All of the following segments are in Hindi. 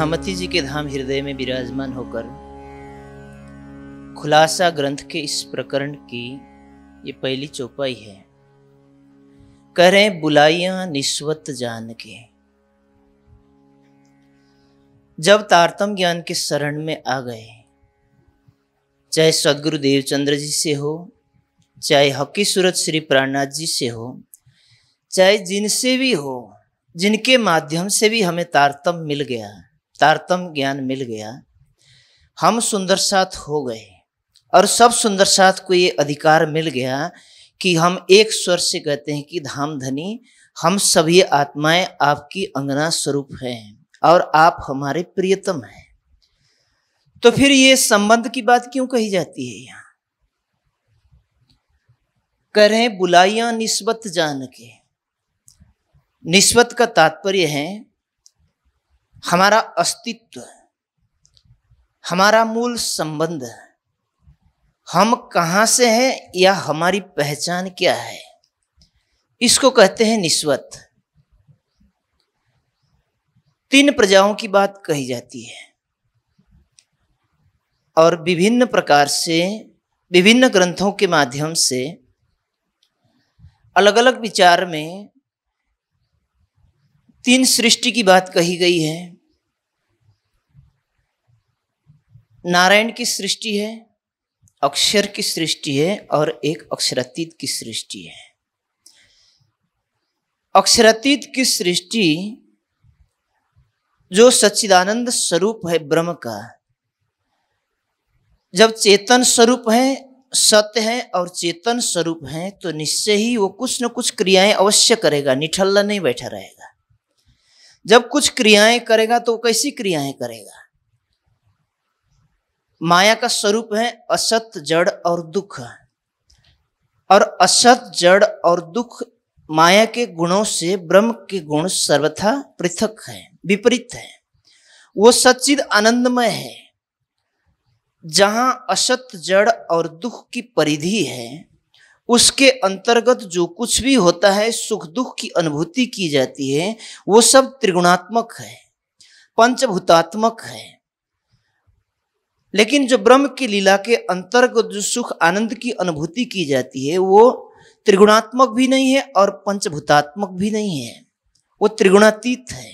महामती जी के धाम हृदय में विराजमान होकर खुलासा ग्रंथ के इस प्रकरण की ये पहली चौपाई है करें बुलाइया निस्वत जान के जब तारतम ज्ञान के शरण में आ गए चाहे सदगुरु देवचंद्र जी से हो चाहे हकी सूरत श्री प्राणनाथ जी से हो चाहे जिनसे भी हो जिनके माध्यम से भी हमें तारतम मिल गया है तारतम ज्ञान मिल गया हम सुंदर साथ हो गए और सब सुंदर साथ को ये अधिकार मिल गया कि हम एक स्वर से कहते हैं कि धाम धनी हम सभी आत्माएं आपकी अंगना स्वरूप हैं और आप हमारे प्रियतम हैं तो फिर ये संबंध की बात क्यों कही जाती है यहाँ कह रहे बुलाइया निस्बत जान के निस्बत का तात्पर्य है हमारा अस्तित्व हमारा मूल संबंध हम कहाँ से हैं या हमारी पहचान क्या है इसको कहते हैं निस्वत तीन प्रजाओं की बात कही जाती है और विभिन्न प्रकार से विभिन्न ग्रंथों के माध्यम से अलग अलग विचार में तीन सृष्टि की बात कही गई है नारायण की सृष्टि है अक्षर की सृष्टि है और एक अक्षरातीत की सृष्टि है अक्षरातीत की सृष्टि जो सच्चिदानंद स्वरूप है ब्रह्म का जब चेतन स्वरूप है सत्य है और चेतन स्वरूप है तो निश्चय ही वो कुछ न कुछ क्रियाएं अवश्य करेगा निठल्ला नहीं बैठा रहेगा जब कुछ क्रियाएं करेगा तो कैसी क्रियाएं करेगा माया का स्वरूप है असत जड़ और दुख और असत जड़ और दुख माया के गुणों से ब्रह्म के गुण सर्वथा पृथक है विपरीत है वो सचिद आनंदमय है जहां असत जड़ और दुख की परिधि है उसके अंतर्गत जो कुछ भी होता है सुख दुख की अनुभूति की जाती है वो सब त्रिगुणात्मक है पंचभूतात्मक है लेकिन जो ब्रह्म की लीला के अंतर्गत जो सुख आनंद की अनुभूति की जाती है वो त्रिगुणात्मक भी नहीं है और पंचभूतात्मक भी नहीं है वो त्रिगुणातीत है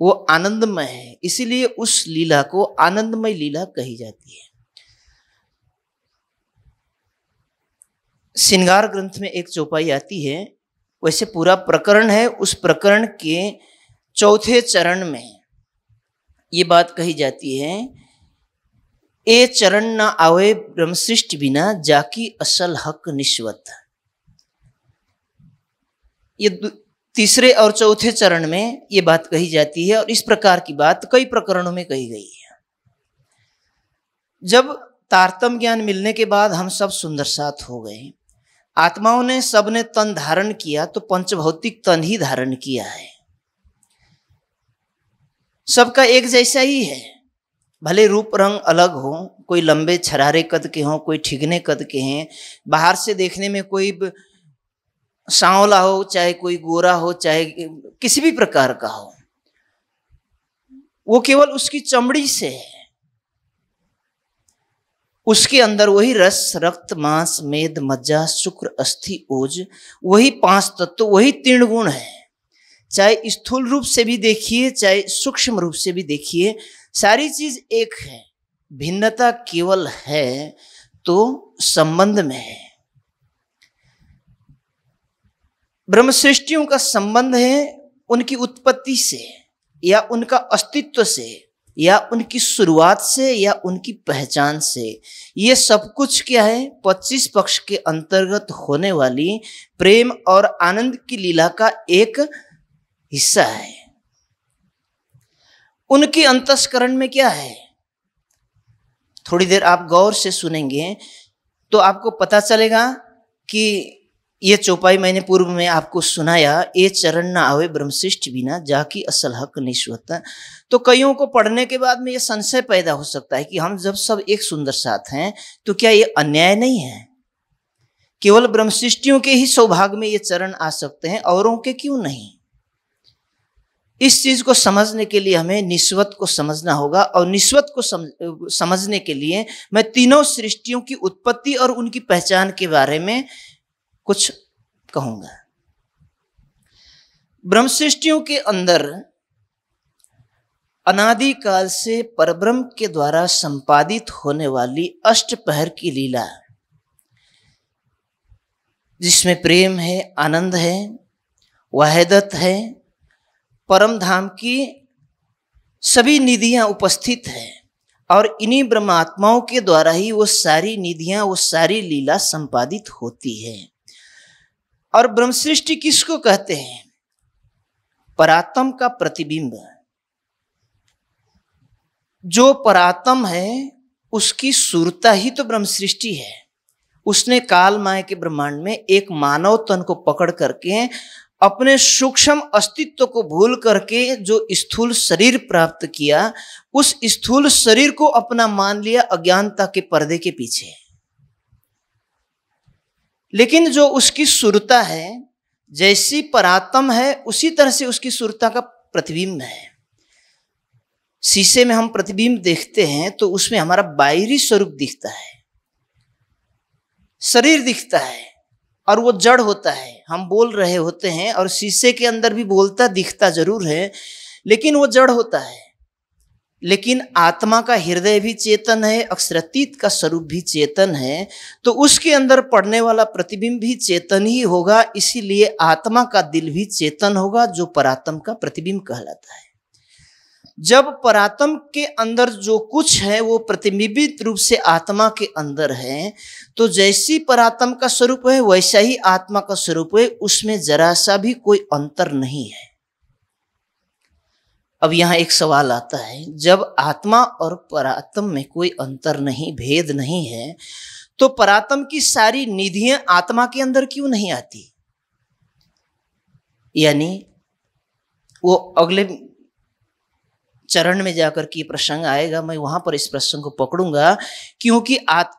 वो आनंदमय है इसीलिए उस लीला को आनंदमय लीला कही जाती है श्रृंगार ग्रंथ में एक चौपाई आती है वैसे पूरा प्रकरण है उस प्रकरण के चौथे चरण में ये बात कही जाती है ए चरण न आवे ब्रह्मशिष्ट बिना जाकी असल हक निश्वत ये तीसरे और चौथे चरण में ये बात कही जाती है और इस प्रकार की बात कई प्रकरणों में कही गई है जब तारतम ज्ञान मिलने के बाद हम सब सुंदर साथ हो गए आत्माओं ने सबने तन धारण किया तो पंचभौतिक तन ही धारण किया है सबका एक जैसा ही है भले रूप रंग अलग हो कोई लंबे छरारे कद के हों कोई ठिगने कद के हैं बाहर से देखने में कोई सांवला हो चाहे कोई गोरा हो चाहे किसी भी प्रकार का हो वो केवल उसकी चमड़ी से है उसके अंदर वही रस रक्त मांस मेद मज्जा शुक्र अस्थि ओज वही पांच तत्व वही तीर्ण गुण है चाहे स्थूल रूप से भी देखिए चाहे सूक्ष्म रूप से भी देखिए सारी चीज एक है भिन्नता केवल है तो संबंध में है ब्रह्म सृष्टियों का संबंध है उनकी उत्पत्ति से या उनका अस्तित्व से या उनकी शुरुआत से या उनकी पहचान से ये सब कुछ क्या है पच्चीस पक्ष के अंतर्गत होने वाली प्रेम और आनंद की लीला का एक हिस्सा है उनके अंतस्करण में क्या है थोड़ी देर आप गौर से सुनेंगे तो आपको पता चलेगा कि ये चौपाई मैंने पूर्व में आपको सुनाया ये चरण ना आवे ब्रह्मशिष्ट बिना जाकी असल हक निश्वत तो कईयों को पढ़ने के बाद में ये संशय पैदा हो सकता है कि हम जब सब एक सुंदर साथ हैं तो क्या ये अन्याय नहीं है केवल ब्रह्मशिष्टियों के ही सौभाग्य में ये चरण आ सकते हैं औरों के क्यों नहीं इस चीज को समझने के लिए हमें निस्वत को समझना होगा और निस्वत को समझने के लिए मैं तीनों सृष्टियों की उत्पत्ति और उनकी पहचान के बारे में कुछ कहूंगा सृष्टियों के अंदर अनादि काल से परब्रह्म के द्वारा संपादित होने वाली अष्टपहर की लीला जिसमें प्रेम है आनंद है वाहदत है परम धाम की सभी निधियां उपस्थित है और इन्हीं ब्रह्मात्माओं के द्वारा ही वो सारी निधियां वो सारी लीला संपादित होती है और ब्रह्म सृष्टि किसको कहते हैं परातम का प्रतिबिंब जो परातम है उसकी सुरता ही तो ब्रह्म सृष्टि है उसने काल माया के ब्रह्मांड में एक मानव तन को पकड़ करके अपने सूक्ष्म अस्तित्व को भूल करके जो स्थूल शरीर प्राप्त किया उस स्थूल शरीर को अपना मान लिया अज्ञानता के पर्दे के पीछे लेकिन जो उसकी सुरता है जैसी परातम है उसी तरह से उसकी सुरता का प्रतिबिंब है शीशे में हम प्रतिबिंब देखते हैं तो उसमें हमारा बाहरी स्वरूप दिखता है शरीर दिखता है और वो जड़ होता है हम बोल रहे होते हैं और शीशे के अंदर भी बोलता दिखता जरूर है लेकिन वो जड़ होता है लेकिन आत्मा का हृदय भी चेतन है अक्षरतीत का स्वरूप भी चेतन है तो उसके अंदर पड़ने वाला प्रतिबिंब भी चेतन ही होगा इसीलिए आत्मा का दिल भी चेतन होगा जो परातम का प्रतिबिंब कहलाता है जब परातम के अंदर जो कुछ है वो प्रतिबिंबित रूप से आत्मा के अंदर है तो जैसी परातम का स्वरूप है वैसा ही आत्मा का स्वरूप है उसमें जरा सा भी कोई अंतर नहीं है अब यहाँ एक सवाल आता है जब आत्मा और परात्म में कोई अंतर नहीं भेद नहीं है तो परात्म की सारी निधियां आत्मा के अंदर क्यों नहीं आती यानी वो अगले चरण में जाकर के प्रसंग आएगा मैं वहां पर इस प्रसंग को पकड़ूंगा क्योंकि आत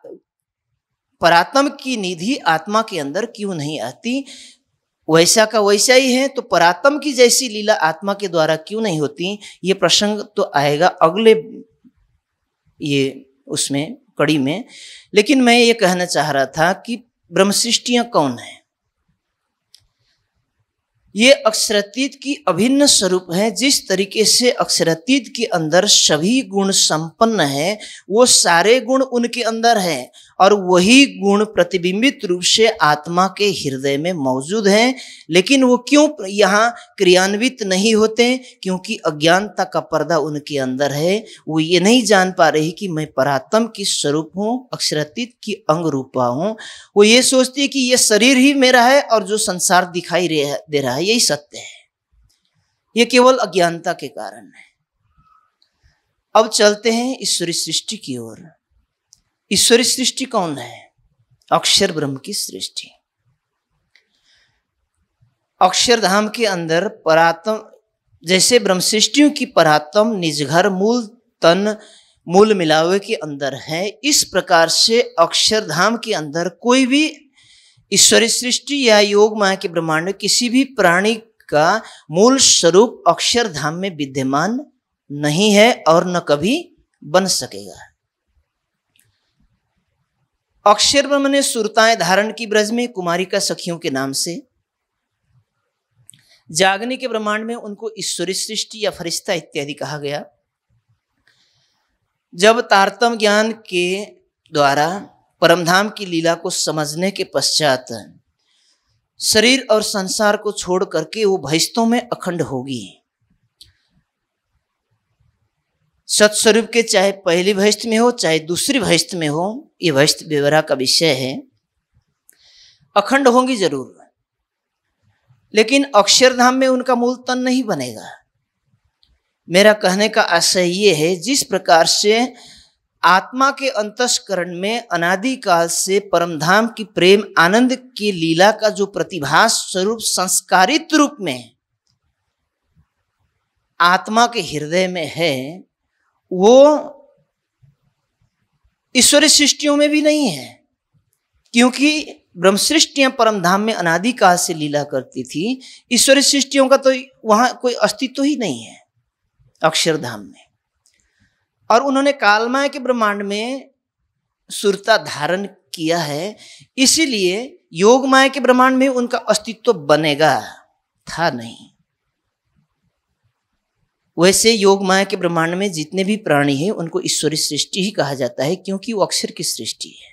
परात्म की निधि आत्मा के अंदर क्यों नहीं आती वैसा का वैसा ही है तो परातम की जैसी लीला आत्मा के द्वारा क्यों नहीं होती ये प्रसंग तो आएगा अगले ये उसमें कड़ी में लेकिन मैं ये कहना चाह रहा था कि ब्रह्म सृष्टियां कौन है ये अक्षरतीत की अभिन्न स्वरूप है जिस तरीके से अक्षरतीत के अंदर सभी गुण संपन्न है वो सारे गुण उनके अंदर है और वही गुण प्रतिबिंबित रूप से आत्मा के हृदय में मौजूद हैं लेकिन वो क्यों यहाँ क्रियान्वित नहीं होते क्योंकि अज्ञानता का पर्दा उनके अंदर है वो ये नहीं जान पा रही कि मैं परात्म की स्वरूप हूँ अक्षरतीत की अंग रूपा हूँ वो ये सोचती है कि ये शरीर ही मेरा है और जो संसार दिखाई दे रहा है है यही सत्य है ये केवल अज्ञानता के कारण है अब चलते हैं ईश्वरी सृष्टि की ओर ईश्वरी सृष्टि कौन है अक्षर ब्रह्म की सृष्टि अक्षरधाम के अंदर परातम जैसे ब्रह्म सृष्टियों की परातम निजघर मूल तन मूल मिलावे के अंदर है इस प्रकार से अक्षरधाम के अंदर कोई भी ईश्वरीय सृष्टि या योग माया के ब्रह्मांड किसी भी प्राणी का मूल स्वरूप अक्षरधाम में विद्यमान नहीं है और न कभी बन सकेगा अक्षर ब्रह्म ने सुरताएं धारण की ब्रज में कुमारी का सखियों के नाम से जागने के ब्रह्मांड में उनको ईश्वरी सृष्टि या फरिश्ता इत्यादि कहा गया जब तारतम ज्ञान के द्वारा परमधाम की लीला को समझने के पश्चात शरीर और संसार को छोड़ करके वो भैस्तों में अखंड होगी सत्स्वरूप के चाहे पहली भैस्त में हो चाहे दूसरी भैस्त में हो ये भैस्त विवरा का विषय है अखंड होंगी जरूर लेकिन अक्षरधाम में उनका मूल तन नहीं बनेगा मेरा कहने का आशय ये है जिस प्रकार से आत्मा के अंतस्करण में अनादिकाल से परमधाम की प्रेम आनंद की लीला का जो प्रतिभास स्वरूप संस्कारित रूप में आत्मा के हृदय में है वो ईश्वरीय सृष्टियों में भी नहीं है क्योंकि ब्रह्म सृष्टियां परमधाम में अनादिकाल से लीला करती थी ईश्वरीय सृष्टियों का तो वहां कोई अस्तित्व ही नहीं है अक्षरधाम में और उन्होंने कालमा के ब्रह्मांड में सुरता धारण किया है इसीलिए योग माया के ब्रह्मांड में उनका अस्तित्व बनेगा था नहीं वैसे योग माया के ब्रह्मांड में जितने भी प्राणी हैं उनको ईश्वरी सृष्टि ही कहा जाता है क्योंकि वो अक्षर की सृष्टि है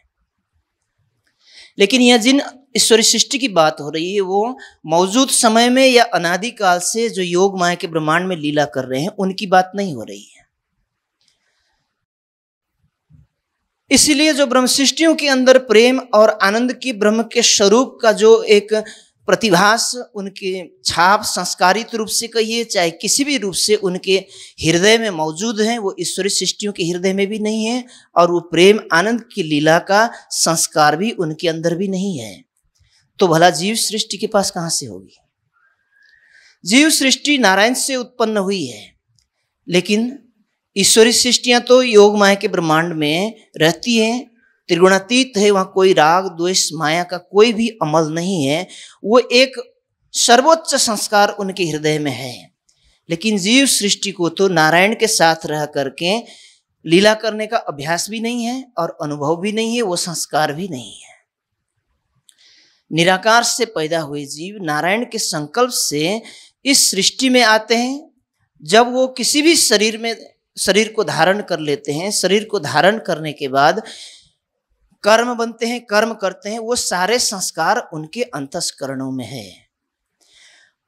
लेकिन यह जिन ईश्वरी सृष्टि की बात हो रही है वो मौजूद समय में या अनादिकाल से जो योग माया के ब्रह्मांड में लीला कर रहे हैं उनकी बात नहीं हो रही है इसलिए जो ब्रह्म सृष्टियों के अंदर प्रेम और आनंद की ब्रह्म के स्वरूप का जो एक प्रतिभास उनके छाप संस्कारित रूप से कहिए चाहे किसी भी रूप से उनके हृदय में मौजूद हैं वो ईश्वरीय सृष्टियों के हृदय में भी नहीं है और वो प्रेम आनंद की लीला का संस्कार भी उनके अंदर भी नहीं है तो भला जीव सृष्टि के पास कहाँ से होगी जीव सृष्टि नारायण से उत्पन्न हुई है लेकिन ईश्वरीय सृष्टियां तो योग माया के ब्रह्मांड में रहती है त्रिगुणातीत है वहाँ कोई राग द्वेष माया का कोई भी अमल नहीं है वो एक सर्वोच्च संस्कार उनके हृदय में है लेकिन जीव सृष्टि को तो नारायण के साथ रह करके लीला करने का अभ्यास भी नहीं है और अनुभव भी नहीं है वो संस्कार भी नहीं है निराकार से पैदा हुए जीव नारायण के संकल्प से इस सृष्टि में आते हैं जब वो किसी भी शरीर में शरीर को धारण कर लेते हैं शरीर को धारण करने के बाद कर्म बनते हैं कर्म करते हैं वो सारे संस्कार उनके अंतस्करणों में है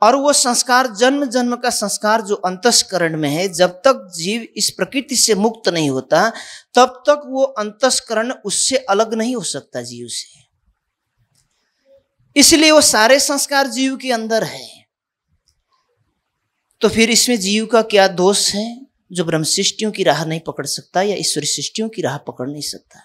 और वो संस्कार जन्म जन्म का संस्कार जो अंतस्करण में है जब तक जीव इस प्रकृति से मुक्त नहीं होता तब तक वो अंतस्करण उससे अलग नहीं हो सकता जीव से इसलिए वो सारे संस्कार जीव के अंदर है तो फिर इसमें जीव का क्या दोष है जो ब्रह्म सृष्टियों की राह नहीं पकड़ सकता या ईश्वरी सृष्टियों की राह पकड़ नहीं सकता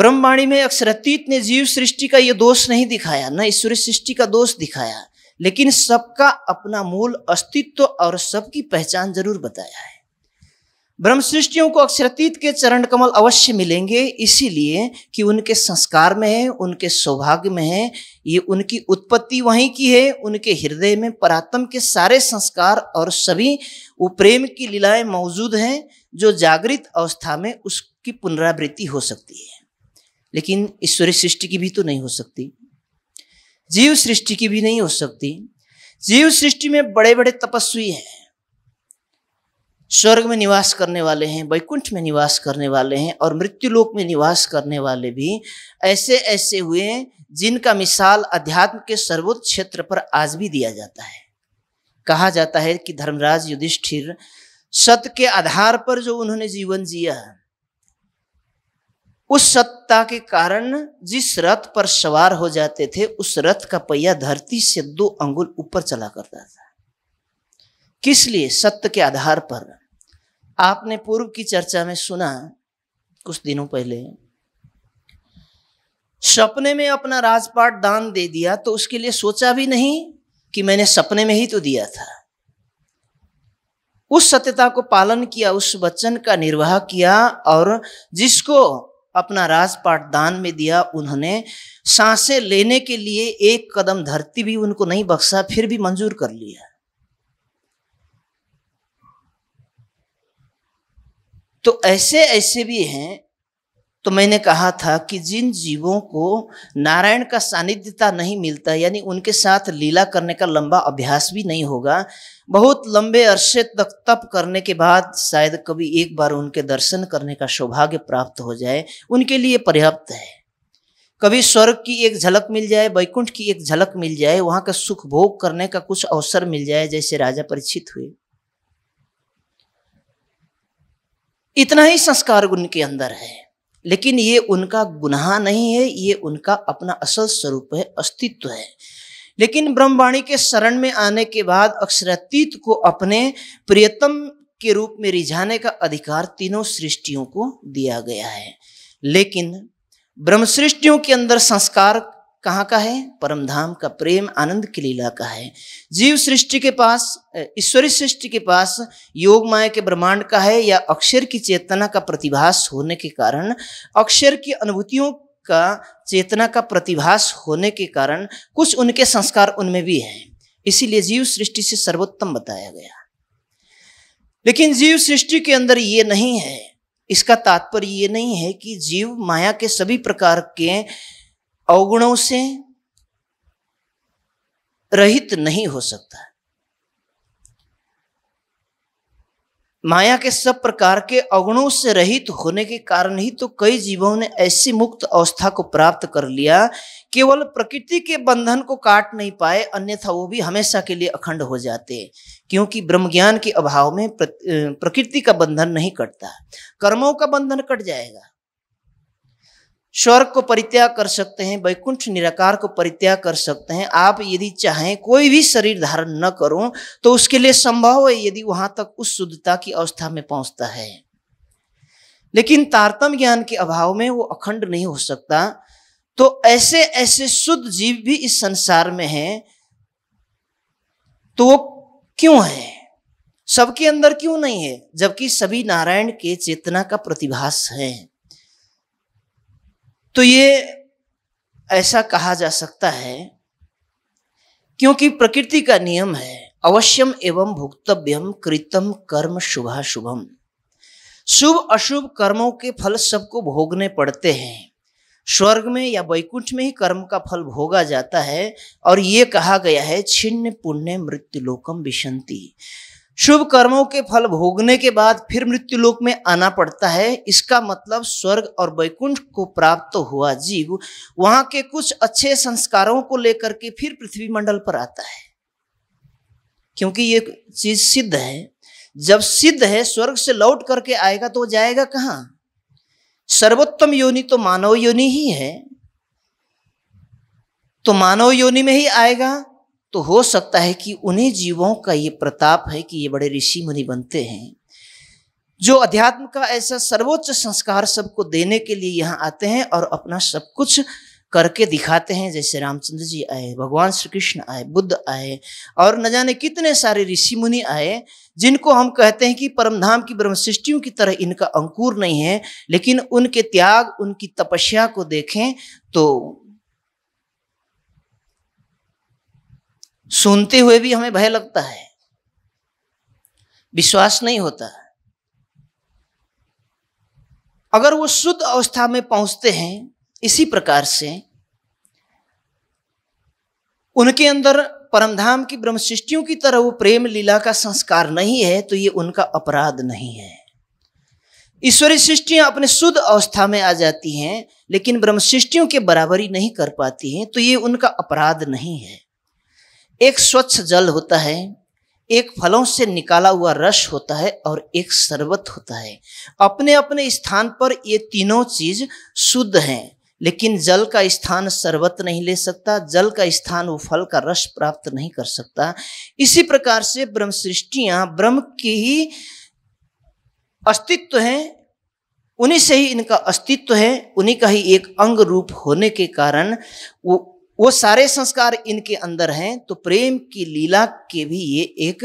ब्रह्मवाणी में अक्षरतीत ने जीव सृष्टि का यह दोष नहीं दिखाया न ईश्वरी सृष्टि का दोष दिखाया लेकिन सबका अपना मूल अस्तित्व और सबकी पहचान जरूर बताया है ब्रह्म सृष्टियों को अक्षरतीत के चरण कमल अवश्य मिलेंगे इसीलिए कि उनके संस्कार में है उनके सौभाग्य में है ये उनकी उत्पत्ति वहीं की है उनके हृदय में परातम के सारे संस्कार और सभी वो प्रेम की लीलाएं मौजूद हैं जो जागृत अवस्था में उसकी पुनरावृत्ति हो सकती है लेकिन ईश्वरीय सृष्टि की भी तो नहीं हो सकती जीव सृष्टि की भी नहीं हो सकती जीव सृष्टि में बड़े बड़े तपस्वी हैं स्वर्ग में निवास करने वाले हैं वैकुंठ में निवास करने वाले हैं और मृत्यु लोक में निवास करने वाले भी ऐसे ऐसे हुए जिनका मिसाल अध्यात्म के सर्वोच्च क्षेत्र पर आज भी दिया जाता है कहा जाता है कि धर्मराज युधिष्ठिर सत्य के आधार पर जो उन्होंने जीवन जिया उस सत्ता के कारण जिस रथ पर सवार हो जाते थे उस रथ का पहिया धरती से दो अंगुल ऊपर चला करता था किस लिए सत्य के आधार पर आपने पूर्व की चर्चा में सुना कुछ दिनों पहले सपने में अपना राजपाट दान दे दिया तो उसके लिए सोचा भी नहीं कि मैंने सपने में ही तो दिया था उस सत्यता को पालन किया उस वचन का निर्वाह किया और जिसको अपना राजपाट दान में दिया उन्होंने सांसें लेने के लिए एक कदम धरती भी उनको नहीं बख्शा फिर भी मंजूर कर लिया तो ऐसे ऐसे भी हैं तो मैंने कहा था कि जिन जीवों को नारायण का सानिध्यता नहीं मिलता यानी उनके साथ लीला करने का लंबा अभ्यास भी नहीं होगा बहुत लंबे अरसे तक तप करने के बाद शायद कभी एक बार उनके दर्शन करने का सौभाग्य प्राप्त हो जाए उनके लिए पर्याप्त है कभी स्वर्ग की एक झलक मिल जाए वैकुंठ की एक झलक मिल जाए वहाँ का सुख भोग करने का कुछ अवसर मिल जाए जैसे राजा परिचित हुए इतना ही संस्कार उनके अंदर है लेकिन ये उनका गुनाह नहीं है ये उनका अपना असल स्वरूप है अस्तित्व है लेकिन ब्रह्मवाणी के शरण में आने के बाद अक्षरातीत को अपने प्रियतम के रूप में रिझाने का अधिकार तीनों सृष्टियों को दिया गया है लेकिन ब्रह्म सृष्टियों के अंदर संस्कार कहाँ का है परमधाम का प्रेम आनंद की लीला का है जीव सृष्टि के पास ईश्वरी सृष्टि के पास योग माया के ब्रह्मांड का है या अक्षर की चेतना का प्रतिभास होने के कारण अक्षर की अनुभूतियों का चेतना का प्रतिभास होने के कारण कुछ उनके संस्कार उनमें भी हैं इसीलिए जीव सृष्टि से सर्वोत्तम बताया गया लेकिन जीव सृष्टि के अंदर ये नहीं है इसका तात्पर्य ये नहीं है कि जीव माया के सभी प्रकार के अवगुणों से रहित नहीं हो सकता माया के सब प्रकार के अवगुणों से रहित होने के कारण ही तो कई जीवों ने ऐसी मुक्त अवस्था को प्राप्त कर लिया केवल प्रकृति के बंधन को काट नहीं पाए अन्यथा वो भी हमेशा के लिए अखंड हो जाते क्योंकि ब्रह्म ज्ञान के अभाव में प्रकृति का बंधन नहीं कटता कर्मों का बंधन कट जाएगा स्वर्ग को परित्याग कर सकते हैं वैकुंठ निराकार को परित्याग कर सकते हैं आप यदि चाहें कोई भी शरीर धारण न करूं तो उसके लिए संभव है यदि वहां तक उस शुद्धता की अवस्था में पहुंचता है लेकिन तारतम ज्ञान के अभाव में वो अखंड नहीं हो सकता तो ऐसे ऐसे शुद्ध जीव भी इस संसार में है तो वो क्यों है सबके अंदर क्यों नहीं है जबकि सभी नारायण के चेतना का प्रतिभास है तो ये ऐसा कहा जा सकता है क्योंकि प्रकृति का नियम है अवश्यम एवं भुक्तव्यम कृतम कर्म शुभा शुभम शुभ अशुभ कर्मों के फल सबको भोगने पड़ते हैं स्वर्ग में या वैकुंठ में ही कर्म का फल भोगा जाता है और ये कहा गया है छिन्न पुण्य मृत्युलोकम विशंति शुभ कर्मों के फल भोगने के बाद फिर मृत्यु लोक में आना पड़ता है इसका मतलब स्वर्ग और वैकुंठ को प्राप्त हुआ जीव वहां के कुछ अच्छे संस्कारों को लेकर के फिर पृथ्वी मंडल पर आता है क्योंकि ये चीज सिद्ध है जब सिद्ध है स्वर्ग से लौट करके आएगा तो जाएगा कहाँ सर्वोत्तम योनि तो मानव योनि ही है तो मानव योनि में ही आएगा तो हो सकता है कि उन्हीं जीवों का ये प्रताप है कि ये बड़े ऋषि मुनि बनते हैं जो अध्यात्म का ऐसा सर्वोच्च संस्कार सबको देने के लिए यहाँ आते हैं और अपना सब कुछ करके दिखाते हैं जैसे रामचंद्र जी आए भगवान श्री कृष्ण आए बुद्ध आए और न जाने कितने सारे ऋषि मुनि आए जिनको हम कहते हैं कि परमधाम की ब्रह्मसृष्टियों की तरह इनका अंकुर नहीं है लेकिन उनके त्याग उनकी तपस्या को देखें तो सुनते हुए भी हमें भय लगता है विश्वास नहीं होता अगर वो शुद्ध अवस्था में पहुंचते हैं इसी प्रकार से उनके अंदर परमधाम की ब्रह्म सृष्टियों की तरह वो प्रेम लीला का संस्कार नहीं है तो ये उनका अपराध नहीं है ईश्वरीय सृष्टियां अपने शुद्ध अवस्था में आ जाती हैं लेकिन ब्रह्मशिष्टियों के बराबरी नहीं कर पाती हैं तो ये उनका अपराध नहीं है एक स्वच्छ जल होता है एक फलों से निकाला हुआ रस होता है और एक शरबत होता है अपने अपने स्थान पर ये तीनों चीज शुद्ध हैं लेकिन जल का स्थान शरबत नहीं ले सकता जल का स्थान वो फल का रस प्राप्त नहीं कर सकता इसी प्रकार से ब्रह्म सृष्टियाँ ब्रह्म की ही अस्तित्व हैं उन्हीं से ही इनका अस्तित्व है उन्हीं का ही एक अंग रूप होने के कारण वो वो सारे संस्कार इनके अंदर हैं तो प्रेम की लीला के भी ये एक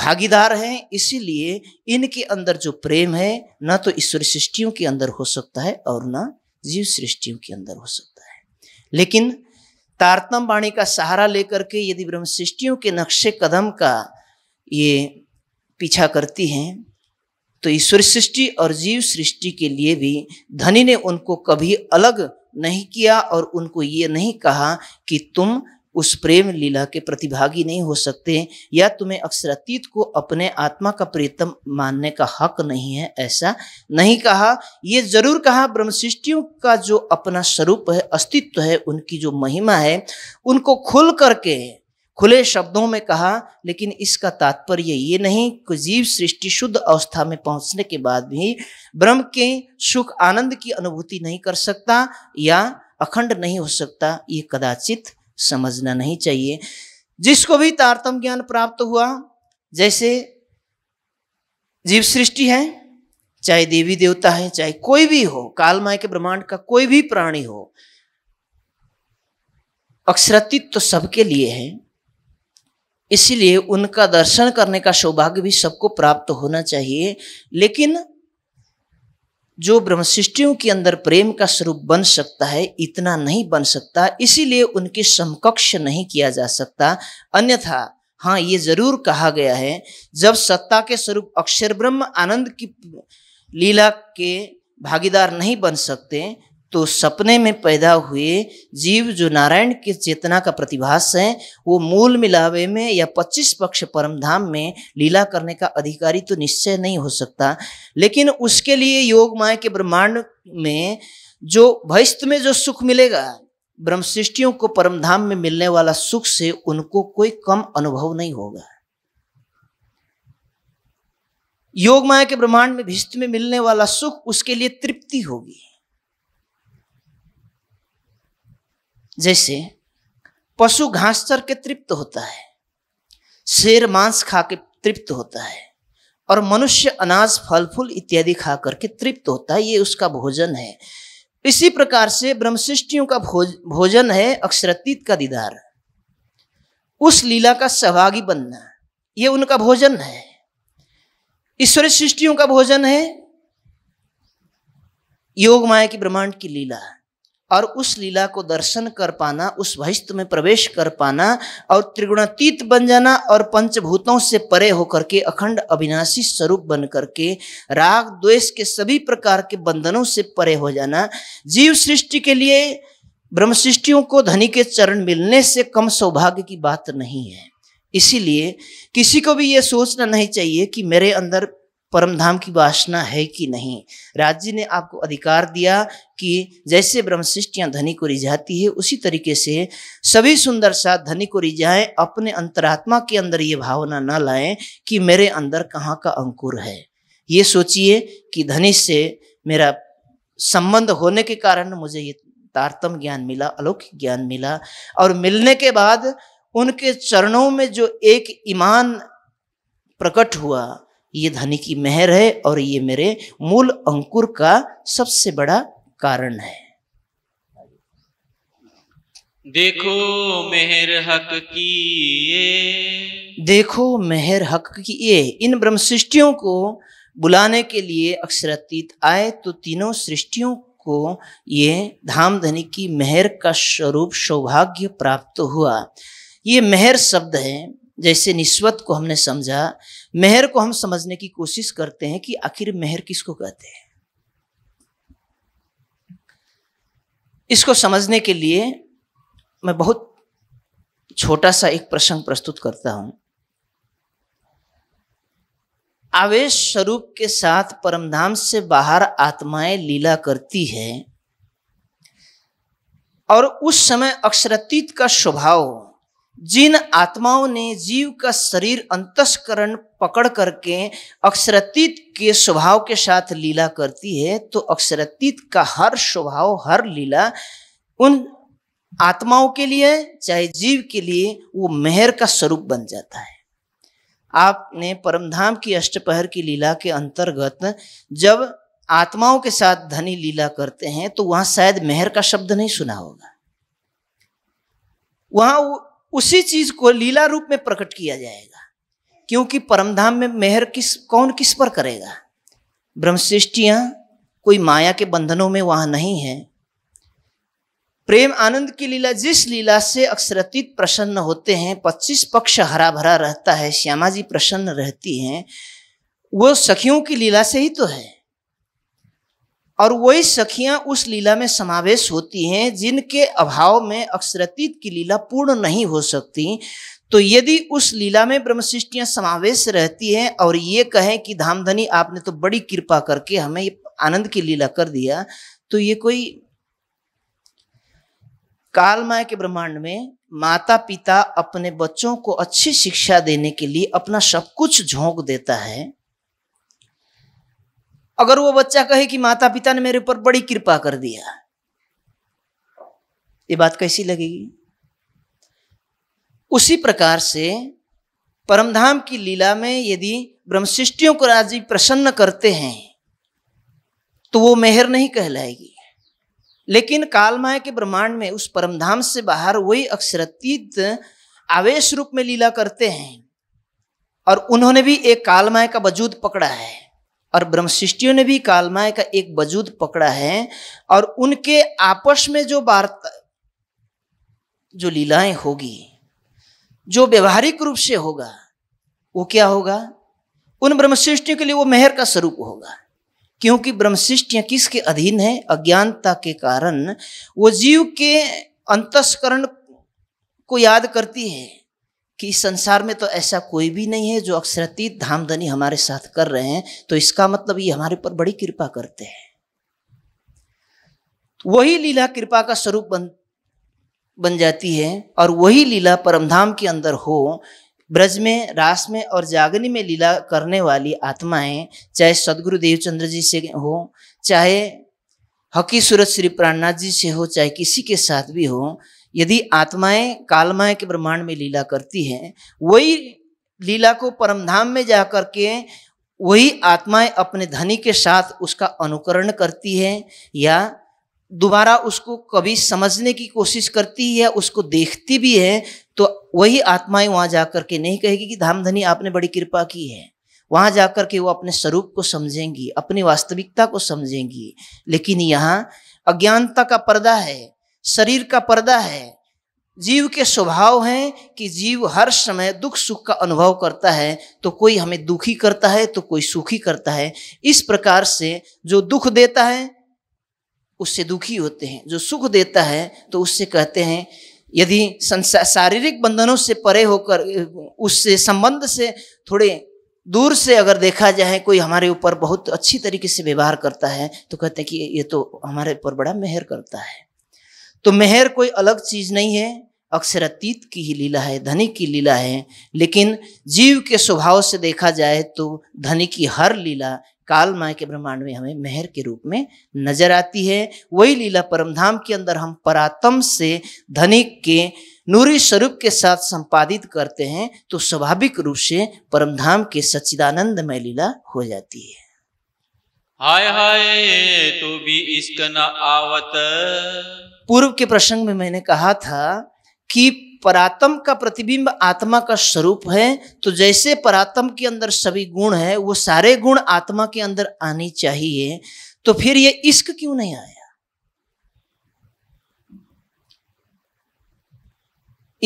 भागीदार हैं इसीलिए इनके अंदर जो प्रेम है ना तो ईश्वर सृष्टियों के अंदर हो सकता है और ना जीव सृष्टियों के अंदर हो सकता है लेकिन तारतम वाणी का सहारा लेकर के यदि ब्रह्म सृष्टियों के नक्शे कदम का ये पीछा करती हैं तो ईश्वर सृष्टि और जीव सृष्टि के लिए भी धनी ने उनको कभी अलग नहीं किया और उनको ये नहीं कहा कि तुम उस प्रेम लीला के प्रतिभागी नहीं हो सकते या तुम्हें अक्षरातीत को अपने आत्मा का प्रियतम मानने का हक नहीं है ऐसा नहीं कहा ये जरूर कहा ब्रह्मशिष्टियों का जो अपना स्वरूप है अस्तित्व है उनकी जो महिमा है उनको खुल करके खुले शब्दों में कहा लेकिन इसका तात्पर्य ये नहीं कि जीव सृष्टि शुद्ध अवस्था में पहुंचने के बाद भी ब्रह्म के सुख आनंद की अनुभूति नहीं कर सकता या अखंड नहीं हो सकता ये कदाचित समझना नहीं चाहिए जिसको भी तारतम ज्ञान प्राप्त हुआ जैसे जीव सृष्टि है चाहे देवी देवता है चाहे कोई भी हो कालमय के ब्रह्मांड का कोई भी प्राणी हो अक्षरतित्व तो सबके लिए है इसलिए उनका दर्शन करने का सौभाग्य भी सबको प्राप्त होना चाहिए लेकिन जो ब्रह्मशिष्टियों के अंदर प्रेम का स्वरूप बन सकता है इतना नहीं बन सकता इसीलिए उनके समकक्ष नहीं किया जा सकता अन्यथा हाँ ये जरूर कहा गया है जब सत्ता के स्वरूप अक्षर ब्रह्म आनंद की लीला के भागीदार नहीं बन सकते तो सपने में पैदा हुए जीव जो नारायण के चेतना का प्रतिभास है वो मूल मिलावे में या पच्चीस पक्ष परमधाम में लीला करने का अधिकारी तो निश्चय नहीं हो सकता लेकिन उसके लिए योग माया के ब्रह्मांड में जो भविष्य में जो सुख मिलेगा ब्रह्म सृष्टियों को परमधाम में मिलने वाला सुख से उनको कोई कम अनुभव नहीं होगा योग माया के ब्रह्मांड में भिष्ट में मिलने वाला सुख उसके लिए तृप्ति होगी जैसे पशु घास चर के तृप्त होता है शेर मांस खा के तृप्त होता है और मनुष्य अनाज फल फूल इत्यादि खा करके तृप्त होता है ये उसका भोजन है इसी प्रकार से ब्रह्मशिष्टियों का भोज, भोजन है अक्षरतीत का दीदार उस लीला का सहभागी बनना ये उनका भोजन है ईश्वरी सृष्टियों का भोजन है योग माया की ब्रह्मांड की लीला है और उस लीला को दर्शन कर पाना उस वहिष्ठ में प्रवेश कर पाना और त्रिगुणातीत बन जाना और पंचभूतों से परे होकर के अखंड अविनाशी स्वरूप बन करके राग द्वेष के सभी प्रकार के बंधनों से परे हो जाना जीव सृष्टि के लिए ब्रह्म सृष्टियों को धनी के चरण मिलने से कम सौभाग्य की बात नहीं है इसीलिए किसी को भी ये सोचना नहीं चाहिए कि मेरे अंदर परम धाम की वासना है कि नहीं राज्य ने आपको अधिकार दिया कि जैसे ब्रह्मशिष्टियाँ धनी को रिझाती है उसी तरीके से सभी सुंदर साथ धनी को रिझाएं अपने अंतरात्मा के अंदर ये भावना न लाएं कि मेरे अंदर कहाँ का अंकुर है ये सोचिए कि धनी से मेरा संबंध होने के कारण मुझे ये तारतम ज्ञान मिला अलौकिक ज्ञान मिला और मिलने के बाद उनके चरणों में जो एक ईमान प्रकट हुआ ये धनी की मेहर है और ये मेरे मूल अंकुर का सबसे बड़ा कारण है देखो मेहर हक की ये देखो मेहर हक की ये इन ब्रह्म सृष्टियों को बुलाने के लिए अक्षरातीत आए तो तीनों सृष्टियों को ये धाम धनी की मेहर का स्वरूप सौभाग्य प्राप्त हुआ ये मेहर शब्द है जैसे निस्वत को हमने समझा मेहर को हम समझने की कोशिश करते हैं कि आखिर मेहर किसको कहते हैं इसको समझने के लिए मैं बहुत छोटा सा एक प्रसंग प्रस्तुत करता हूं आवेश स्वरूप के साथ परमधाम से बाहर आत्माएं लीला करती है और उस समय अक्षरतीत का स्वभाव जिन आत्माओं ने जीव का शरीर अंतस्करण पकड़ करके अक्षरतीत के स्वभाव के साथ लीला करती है तो अक्षरतीत का हर स्वभाव हर लीला उन आत्माओं के लिए चाहे जीव के लिए वो मेहर का स्वरूप बन जाता है आपने परमधाम की अष्टपहर की लीला के अंतर्गत जब आत्माओं के साथ धनी लीला करते हैं तो वहां शायद मेहर का शब्द नहीं सुना होगा वहां उसी चीज को लीला रूप में प्रकट किया जाएगा क्योंकि परमधाम में मेहर किस कौन किस पर करेगा सृष्टिया कोई माया के बंधनों में वहाँ नहीं है प्रेम आनंद की लीला जिस लीला से अक्षरतीत प्रसन्न होते हैं पच्चीस पक्ष हरा भरा रहता है श्यामा जी प्रसन्न रहती हैं वो सखियों की लीला से ही तो है और वही सखियां उस लीला में समावेश होती हैं जिनके अभाव में अक्षरतीत की लीला पूर्ण नहीं हो सकती तो यदि उस लीला में ब्रह्मशिष्टियाँ समावेश रहती हैं और ये कहें कि धामधनी आपने तो बड़ी कृपा करके हमें आनंद की लीला कर दिया तो ये कोई काल माया के ब्रह्मांड में माता पिता अपने बच्चों को अच्छी शिक्षा देने के लिए अपना सब कुछ झोंक देता है अगर वो बच्चा कहे कि माता पिता ने मेरे ऊपर बड़ी कृपा कर दिया ये बात कैसी लगेगी उसी प्रकार से परमधाम की लीला में यदि ब्रह्मशिष्टियों को राजी प्रसन्न करते हैं तो वो मेहर नहीं कहलाएगी लेकिन कालमाया के ब्रह्मांड में उस परमधाम से बाहर वही अक्षरतीत आवेश रूप में लीला करते हैं और उन्होंने भी एक कालमाया का वजूद पकड़ा है और ब्रह्मशिष्टियों ने भी कालमाय का एक वजूद पकड़ा है और उनके आपस में जो वार्ता जो लीलाएं होगी जो व्यवहारिक रूप से होगा वो क्या होगा उन ब्रह्मशिष्टियों के लिए वो मेहर का स्वरूप होगा क्योंकि ब्रह्मशिष्टियाँ किसके अधीन है अज्ञानता के कारण वो जीव के अंतस्करण को याद करती है कि इस संसार में तो ऐसा कोई भी नहीं है जो अक्षरतीत धामधनी हमारे साथ कर रहे हैं तो इसका मतलब ये हमारे ऊपर बड़ी कृपा करते हैं वही लीला कृपा का स्वरूप बन बन जाती है और वही लीला परमधाम के अंदर हो ब्रज में रास में और जागनी में लीला करने वाली आत्माएं चाहे सदगुरु देवचंद्र जी से हो चाहे हकी सूरज श्री प्राणनाथ जी से हो चाहे किसी के साथ भी हो यदि आत्माएं कालमाएं के ब्रह्मांड में लीला करती हैं वही लीला को परमधाम में जा कर के वही आत्माएं अपने धनी के साथ उसका अनुकरण करती हैं या दोबारा उसको कभी समझने की कोशिश करती है उसको देखती भी है तो वही आत्माएं वहाँ जा कर के नहीं कहेगी कि धाम धनी आपने बड़ी कृपा की है वहाँ जा कर के वो अपने स्वरूप को समझेंगी अपनी वास्तविकता को समझेंगी लेकिन यहाँ अज्ञानता का पर्दा है शरीर का पर्दा है जीव के स्वभाव हैं कि जीव हर समय दुख सुख का अनुभव करता है तो कोई हमें दुखी करता है तो कोई सुखी करता है इस प्रकार से जो दुख देता है उससे दुखी होते हैं जो सुख देता है तो उससे कहते हैं यदि शारीरिक बंधनों से परे होकर उससे संबंध से थोड़े दूर से अगर देखा जाए कोई हमारे ऊपर बहुत अच्छी तरीके से व्यवहार करता है तो कहते हैं कि ये तो हमारे ऊपर बड़ा मेहर करता है तो मेहर कोई अलग चीज़ नहीं है अक्षरातीत की ही लीला है धनी की लीला है लेकिन जीव के स्वभाव से देखा जाए तो धनी की हर लीला काल माय के ब्रह्मांड में हमें मेहर के रूप में नजर आती है वही लीला परमधाम के अंदर हम परातम से धनी के नूरी स्वरूप के साथ संपादित करते हैं तो स्वाभाविक रूप से परमधाम के सच्चिदानंदमय लीला हो जाती है हाय हाय तो भी इश्क न आवत पूर्व के प्रसंग में मैंने कहा था कि परातम का प्रतिबिंब आत्मा का स्वरूप है तो जैसे परातम के अंदर सभी गुण है वो सारे गुण आत्मा के अंदर आने चाहिए तो फिर ये इश्क क्यों नहीं आया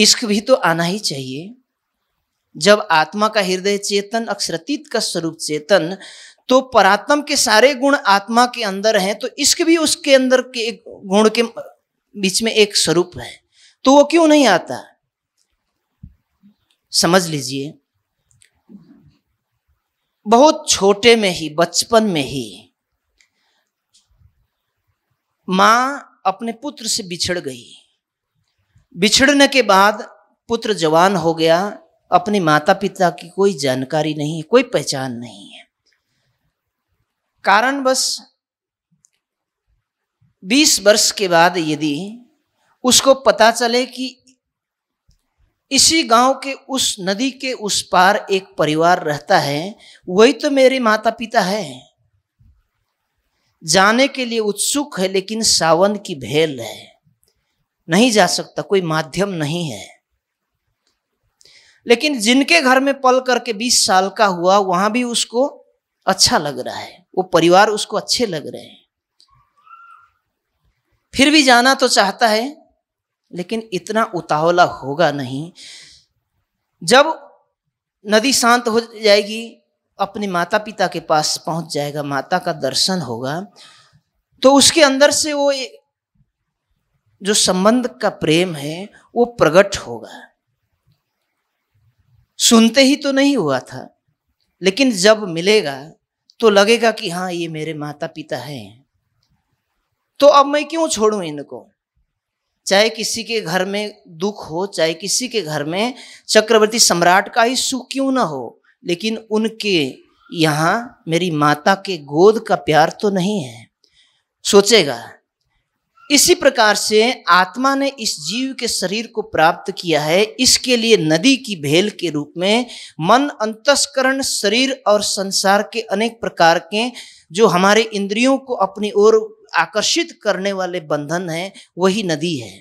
इश्क भी तो आना ही चाहिए जब आत्मा का हृदय चेतन अक्षरतीत का स्वरूप चेतन तो परात्म के सारे गुण आत्मा के अंदर हैं तो इश्क भी उसके अंदर के गुण के बीच में एक स्वरूप है तो वो क्यों नहीं आता समझ लीजिए बहुत छोटे में ही बचपन में ही मां अपने पुत्र से बिछड़ गई बिछड़ने के बाद पुत्र जवान हो गया अपने माता पिता की कोई जानकारी नहीं है कोई पहचान नहीं है कारण बस बीस वर्ष के बाद यदि उसको पता चले कि इसी गांव के उस नदी के उस पार एक परिवार रहता है वही तो मेरे माता पिता है जाने के लिए उत्सुक है लेकिन सावन की भेल है नहीं जा सकता कोई माध्यम नहीं है लेकिन जिनके घर में पल करके 20 साल का हुआ वहां भी उसको अच्छा लग रहा है वो परिवार उसको अच्छे लग रहे हैं फिर भी जाना तो चाहता है लेकिन इतना उतावला होगा नहीं जब नदी शांत हो जाएगी अपने माता पिता के पास पहुंच जाएगा माता का दर्शन होगा तो उसके अंदर से वो जो संबंध का प्रेम है वो प्रकट होगा सुनते ही तो नहीं हुआ था लेकिन जब मिलेगा तो लगेगा कि हाँ ये मेरे माता पिता हैं तो अब मैं क्यों छोड़ू इनको चाहे किसी के घर में दुख हो चाहे किसी के घर में चक्रवर्ती सम्राट का ही सुख क्यों ना हो लेकिन उनके यहाँ मेरी माता के गोद का प्यार तो नहीं है सोचेगा इसी प्रकार से आत्मा ने इस जीव के शरीर को प्राप्त किया है इसके लिए नदी की भेल के रूप में मन अंतस्करण शरीर और संसार के अनेक प्रकार के जो हमारे इंद्रियों को अपनी ओर आकर्षित करने वाले बंधन है वही नदी है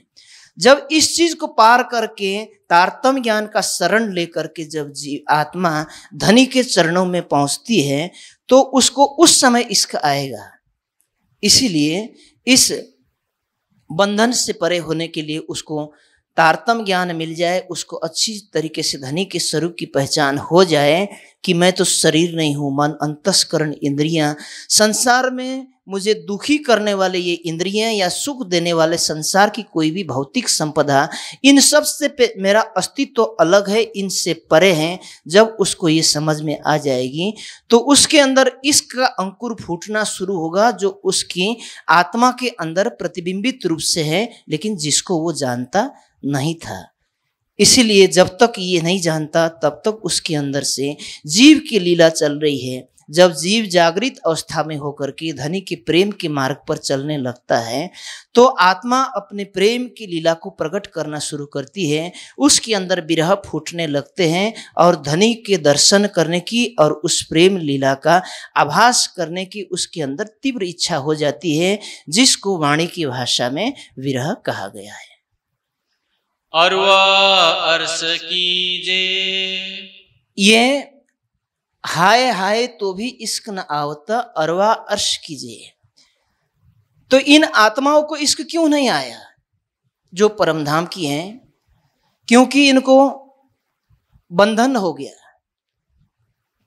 जब इस चीज को पार करके तारतम ज्ञान का शरण लेकर के जब जीव आत्मा धनी के चरणों में पहुंचती है तो उसको उस समय इसका आएगा इसीलिए इस बंधन से परे होने के लिए उसको तारतम ज्ञान मिल जाए उसको अच्छी तरीके से धनी के स्वरूप की पहचान हो जाए कि मैं तो शरीर नहीं हूँ मन अंतस्करण इंद्रियाँ संसार में मुझे दुखी करने वाले ये इंद्रिया या सुख देने वाले संसार की कोई भी भौतिक संपदा इन सब से मेरा अस्तित्व तो अलग है इनसे परे हैं जब उसको ये समझ में आ जाएगी तो उसके अंदर इसका अंकुर फूटना शुरू होगा जो उसकी आत्मा के अंदर प्रतिबिंबित रूप से है लेकिन जिसको वो जानता नहीं था इसलिए जब तक ये नहीं जानता तब तक उसके अंदर से जीव की लीला चल रही है जब जीव जागृत अवस्था में होकर के धनी के प्रेम के मार्ग पर चलने लगता है तो आत्मा अपने प्रेम की लीला को प्रकट करना शुरू करती है उसके अंदर विरह फूटने लगते हैं और धनी के दर्शन करने की और उस प्रेम लीला का आभास करने की उसके अंदर तीव्र इच्छा हो जाती है जिसको वाणी की भाषा में विरह कहा गया है अरवा अर्श कीजे ये हाय हाय तो भी इश्क न आवता अरवा अर्श कीजे तो इन आत्माओं को इश्क क्यों नहीं आया जो परमधाम की हैं क्योंकि इनको बंधन हो गया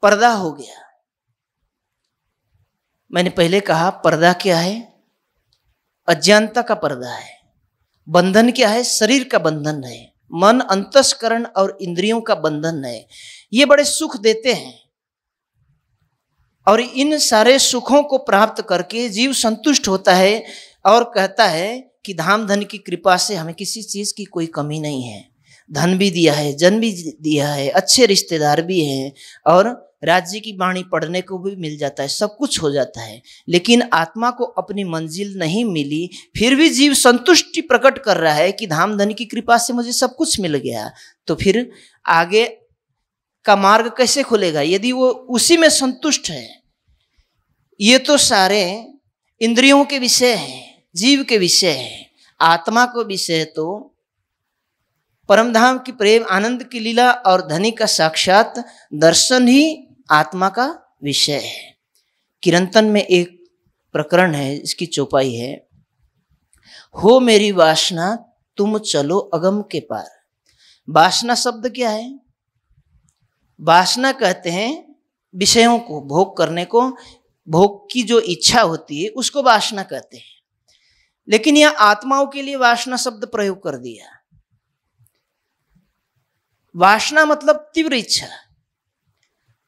पर्दा हो गया मैंने पहले कहा पर्दा क्या है अज्ञानता का पर्दा है बंधन क्या है शरीर का बंधन है मन अंतस्करण और इंद्रियों का बंधन है ये बड़े सुख देते हैं और इन सारे सुखों को प्राप्त करके जीव संतुष्ट होता है और कहता है कि धाम धन की कृपा से हमें किसी चीज़ की कोई कमी नहीं है धन भी दिया है जन भी दिया है अच्छे रिश्तेदार भी हैं और राज्य की वाणी पढ़ने को भी मिल जाता है सब कुछ हो जाता है लेकिन आत्मा को अपनी मंजिल नहीं मिली फिर भी जीव संतुष्टि प्रकट कर रहा है कि धाम धन की कृपा से मुझे सब कुछ मिल गया तो फिर आगे का मार्ग कैसे खुलेगा यदि वो उसी में संतुष्ट है ये तो सारे इंद्रियों के विषय हैं जीव के विषय हैं आत्मा को विषय तो परमधाम की प्रेम आनंद की लीला और धनी का साक्षात दर्शन ही आत्मा का विषय है किरंतन में एक प्रकरण है इसकी चौपाई है हो मेरी वासना तुम चलो अगम के पार वासना शब्द क्या है वासना कहते हैं विषयों को भोग करने को भोग की जो इच्छा होती है उसको वासना कहते हैं लेकिन यह आत्माओं के लिए वासना शब्द प्रयोग कर दिया वासना मतलब तीव्र इच्छा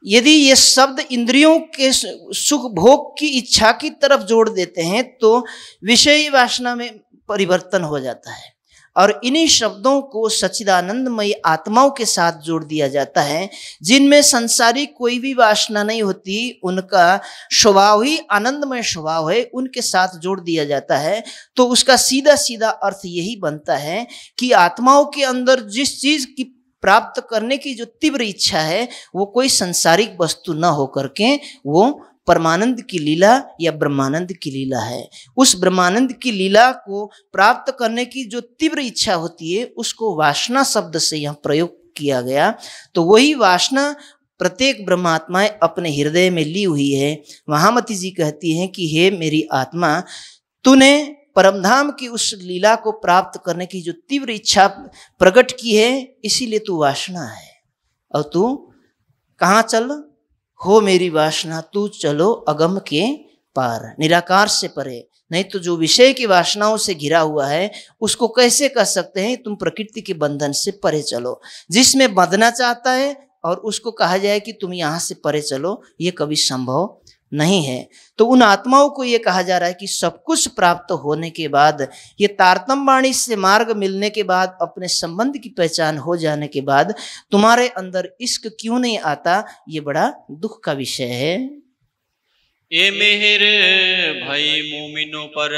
यदि ये शब्द इंद्रियों के सुख भोग की इच्छा की तरफ जोड़ देते हैं तो विषय वासना में परिवर्तन हो जाता है और इन्हीं शब्दों को सच्चिदानंदमयी आत्माओं के साथ जोड़ दिया जाता है जिनमें संसारी कोई भी वासना नहीं होती उनका स्वभाव ही आनंदमय स्वभाव है उनके साथ जोड़ दिया जाता है तो उसका सीधा सीधा अर्थ यही बनता है कि आत्माओं के अंदर जिस चीज़ की प्राप्त करने की जो तीव्र इच्छा है वो कोई संसारिक वस्तु न हो करके वो परमानंद की लीला या ब्रह्मानंद की लीला है उस ब्रह्मानंद की लीला को प्राप्त करने की जो तीव्र इच्छा होती है उसको वासना शब्द से यहाँ प्रयोग किया गया तो वही वासना प्रत्येक ब्रह्मात्माएं अपने हृदय में ली हुई है महामती जी कहती हैं कि हे मेरी आत्मा तूने परमधाम की उस लीला को प्राप्त करने की जो तीव्र इच्छा प्रकट की है इसीलिए तू वासना है और तू कहाँ चल हो मेरी वासना तू चलो अगम के पार निराकार से परे नहीं तो जो विषय की वासनाओं से घिरा हुआ है उसको कैसे कह सकते हैं तुम प्रकृति के बंधन से परे चलो जिसमें बंधना चाहता है और उसको कहा जाए कि तुम यहाँ से परे चलो ये कभी संभव नहीं है तो उन आत्माओं को ये कहा जा रहा है कि सब कुछ प्राप्त होने के बाद ये तारतम वाणी से मार्ग मिलने के बाद अपने संबंध की पहचान हो जाने के बाद तुम्हारे अंदर इश्क क्यों नहीं आता ये बड़ा दुख का विषय है ए मेहर भाई मोमिनो पर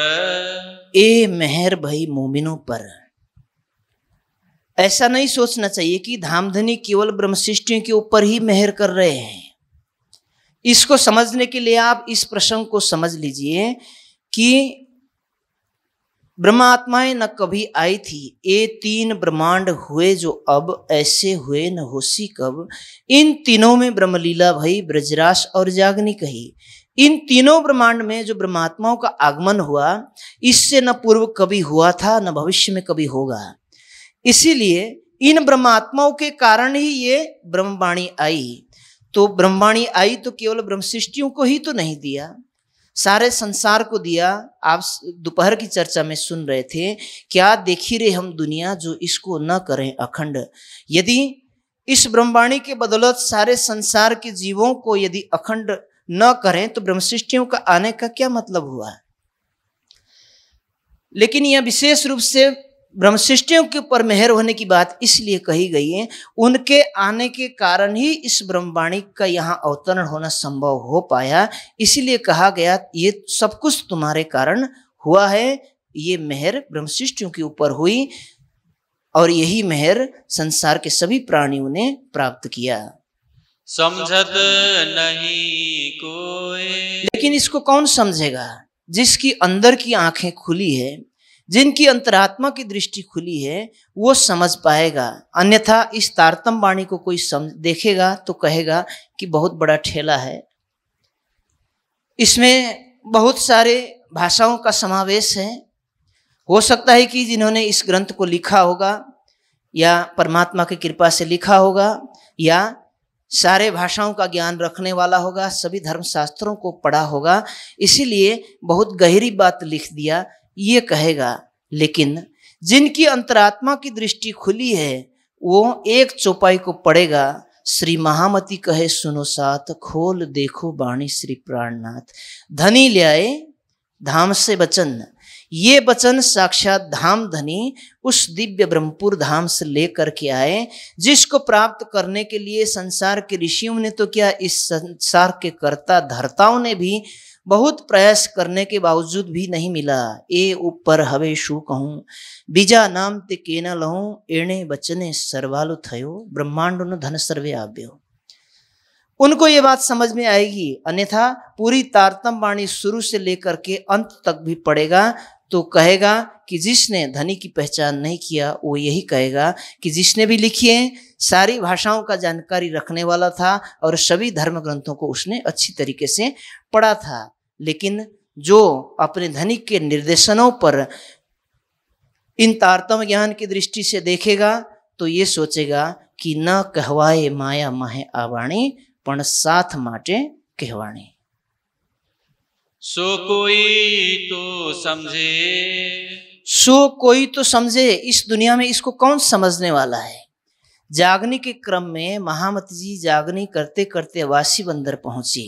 ए मेहर भाई मोमिनो पर ऐसा नहीं सोचना चाहिए कि धामधनी केवल ब्रह्मशिष्टियों के ऊपर ही मेहर कर रहे हैं इसको समझने के लिए आप इस प्रसंग को समझ लीजिए कि ब्रह्मात्माएं न कभी आई थी ये तीन ब्रह्मांड हुए जो अब ऐसे हुए न होशी कब इन तीनों में ब्रह्मलीला भई ब्रजरास और जागनी कही इन तीनों ब्रह्मांड में जो ब्रह्मात्माओं का आगमन हुआ इससे न पूर्व कभी हुआ था न भविष्य में कभी होगा इसीलिए इन ब्रह्मात्माओं के कारण ही ये ब्रह्मवाणी आई तो ब्रह्मवाणी आई तो केवल ब्रह्मशिष्टियों को ही तो नहीं दिया सारे संसार को दिया आप दोपहर की चर्चा में सुन रहे थे क्या देखी रे हम दुनिया जो इसको न करें अखंड यदि इस ब्रह्मवाणी के बदौलत सारे संसार के जीवों को यदि अखंड न करें तो ब्रह्मशिष्टियों का आने का क्या मतलब हुआ लेकिन यह विशेष रूप से ब्रह्मशिष्टियों के ऊपर मेहर होने की बात इसलिए कही गई है उनके आने के कारण ही इस ब्रह्मवाणी का यहाँ अवतरण होना संभव हो पाया इसीलिए कहा गया ये सब कुछ तुम्हारे कारण हुआ है ये मेहर ब्रह्मशिष्टियों के ऊपर हुई और यही मेहर संसार के सभी प्राणियों ने प्राप्त किया समझत नहीं कोई लेकिन इसको कौन समझेगा जिसकी अंदर की आंखें खुली है जिनकी अंतरात्मा की दृष्टि खुली है वो समझ पाएगा अन्यथा इस तारतम वाणी को कोई समझ देखेगा तो कहेगा कि बहुत बड़ा ठेला है इसमें बहुत सारे भाषाओं का समावेश है हो सकता है कि जिन्होंने इस ग्रंथ को लिखा होगा या परमात्मा की कृपा से लिखा होगा या सारे भाषाओं का ज्ञान रखने वाला होगा सभी धर्मशास्त्रों को पढ़ा होगा इसीलिए बहुत गहरी बात लिख दिया ये कहेगा लेकिन जिनकी अंतरात्मा की दृष्टि खुली है वो एक चौपाई को पढ़ेगा श्री महामती कहे सुनो सात खोल देखो बाणी श्री प्राणनाथ धनी ल्याए धाम से बचन ये बचन साक्षात धाम धनी उस दिव्य ब्रह्मपुर धाम से लेकर के आए जिसको प्राप्त करने के लिए संसार के ऋषियों ने तो क्या इस संसार के कर्ता धर्ताओं ने भी बहुत प्रयास करने के बावजूद भी नहीं मिला ए ऊपर हवे शू कहूँ बीजा नाम ते के न लहू एणे बचने सर्वालु थयो ब्रह्मांड नो धन सर्वे आव्यो उनको ये बात समझ में आएगी अन्यथा पूरी तारतम वाणी शुरू से लेकर के अंत तक भी पड़ेगा तो कहेगा कि जिसने धनी की पहचान नहीं किया वो यही कहेगा कि जिसने भी लिखिए सारी भाषाओं का जानकारी रखने वाला था और सभी धर्म ग्रंथों को उसने अच्छी तरीके से पढ़ा था लेकिन जो अपने धनी के निर्देशनों पर इन तारतम ज्ञान की दृष्टि से देखेगा तो ये सोचेगा कि न कहवाए माया माहे आवाणी पण साथ माटे कहवाणी सो कोई तो समझे सो कोई तो समझे इस दुनिया में इसको कौन समझने वाला है जागने के क्रम में महामती जी जागनी करते करते वासी बंदर पहुंची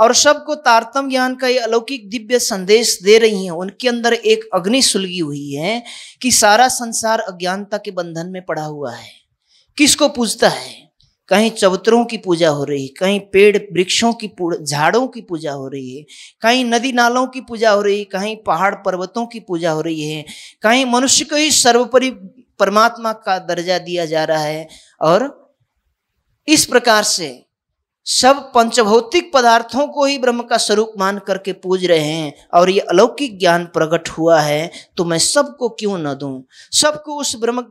और सबको तारतम ज्ञान का ये अलौकिक दिव्य संदेश दे रही हैं उनके अंदर एक अग्नि सुलगी हुई है कि सारा संसार अज्ञानता के बंधन में पड़ा हुआ है किसको पूजता है कहीं चबूतरों की पूजा हो रही है कहीं पेड़ वृक्षों की झाड़ों की पूजा हो रही है कहीं नदी नालों की पूजा हो रही है कहीं पहाड़ पर्वतों की पूजा हो रही है कहीं मनुष्य को ही सर्वोपरि परमात्मा का दर्जा दिया जा रहा है और इस प्रकार से सब पंचभौतिक पदार्थों को ही ब्रह्म का स्वरूप मान करके पूज रहे हैं और ये अलौकिक ज्ञान प्रकट हुआ है तो मैं सबको क्यों न दूं सबको उस ब्रह्म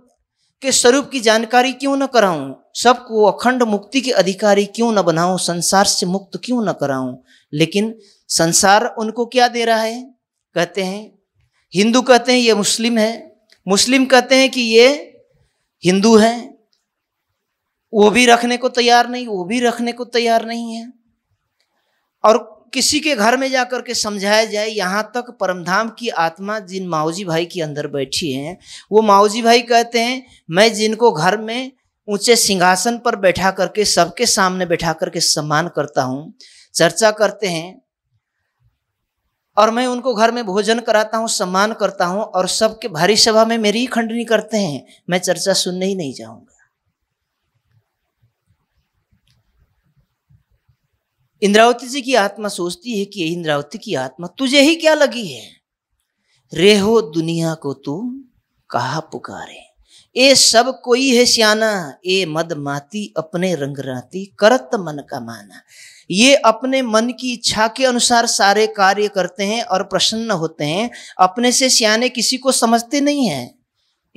के स्वरूप की जानकारी क्यों न कराऊं सबको अखंड मुक्ति के अधिकारी क्यों न बनाऊं संसार से मुक्त क्यों न कराऊं लेकिन संसार उनको क्या दे रहा है कहते हैं हिंदू कहते हैं ये मुस्लिम है मुस्लिम कहते हैं कि ये हिंदू है वो भी रखने को तैयार नहीं वो भी रखने को तैयार नहीं है और किसी के घर में कर के समझाया जाए यहाँ तक परमधाम की आत्मा जिन माओजी भाई के अंदर बैठी हैं वो माओजी भाई कहते हैं मैं जिनको घर में ऊंचे सिंहासन पर बैठा करके सबके सामने बैठा करके सम्मान करता हूँ चर्चा करते हैं और मैं उनको घर में भोजन कराता हूँ सम्मान करता हूँ और सबके भारी सभा में मेरी ही खंडनी करते हैं मैं चर्चा सुनने ही नहीं जाऊँगा इंद्रावती जी की आत्मा सोचती है कि इंद्रावती की आत्मा तुझे ही क्या लगी है रेहो दुनिया को तू कहा पुकारे ए सब कोई है सियाना ए मद माती अपने राती करत मन का माना ये अपने मन की इच्छा के अनुसार सारे कार्य करते हैं और प्रसन्न होते हैं अपने से सियाने किसी को समझते नहीं हैं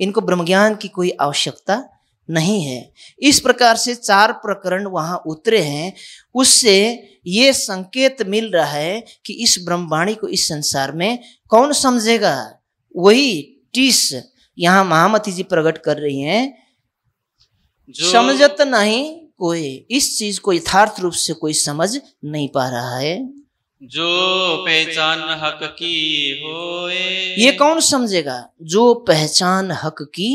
इनको ब्रह्मज्ञान की कोई आवश्यकता नहीं है इस प्रकार से चार प्रकरण वहाँ उतरे हैं उससे ये संकेत मिल रहा है कि इस ब्रह्मवाणी को इस संसार में कौन समझेगा वही टीस यहाँ महामती जी प्रकट कर रही हैं समझत नहीं कोई इस चीज को यथार्थ रूप से कोई समझ नहीं पा रहा है जो पहचान हक की होए ये कौन समझेगा जो पहचान हक की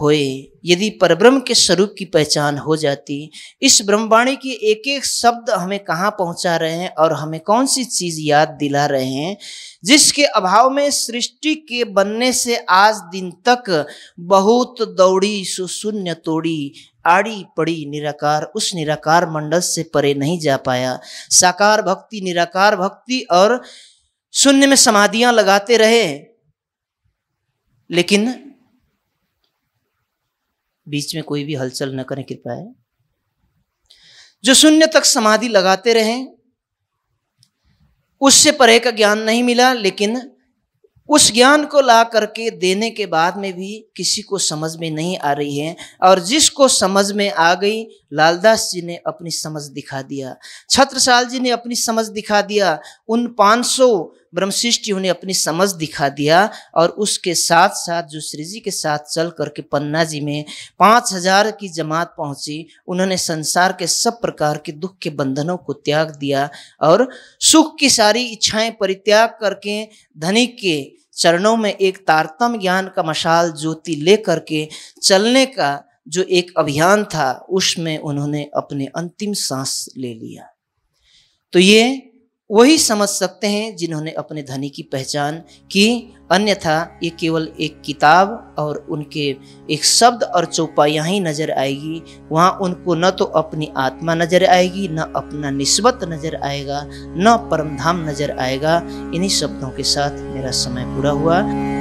होए यदि परब्रह्म के स्वरूप की पहचान हो जाती इस ब्रह्मवाणी के एक एक शब्द हमें कहाँ पहुँचा रहे हैं और हमें कौन सी चीज़ याद दिला रहे हैं जिसके अभाव में सृष्टि के बनने से आज दिन तक बहुत दौड़ी सुशून्य तोड़ी आड़ी पड़ी निराकार उस निराकार मंडल से परे नहीं जा पाया साकार भक्ति निराकार भक्ति और शून्य में समाधियां लगाते रहे लेकिन बीच में कोई भी हलचल न करें कृपा है जो शून्य तक समाधि लगाते रहे उससे परे का ज्ञान नहीं मिला लेकिन उस ज्ञान को ला करके देने के बाद में भी किसी को समझ में नहीं आ रही है और जिसको समझ में आ गई लालदास जी ने अपनी समझ दिखा दिया छत्रसाल जी ने अपनी समझ दिखा दिया उन 500 ब्रह्मशिष्टियों ने अपनी समझ दिखा दिया और उसके साथ साथ जो श्री जी के साथ चल करके पन्ना जी में पाँच हजार की जमात पहुंची उन्होंने संसार के सब प्रकार के दुख के बंधनों को त्याग दिया और सुख की सारी इच्छाएं परित्याग करके धनी के चरणों में एक तारतम ज्ञान का मशाल ज्योति ले करके चलने का जो एक अभियान था उसमें उन्होंने अपने अंतिम सांस ले लिया तो ये वही समझ सकते हैं जिन्होंने अपने धनी की पहचान की अन्यथा ये केवल एक किताब और उनके एक शब्द और चौपाइया ही नज़र आएगी वहाँ उनको न तो अपनी आत्मा नज़र आएगी न अपना निस्बत नज़र आएगा न परमधाम नज़र आएगा इन्हीं शब्दों के साथ मेरा समय पूरा हुआ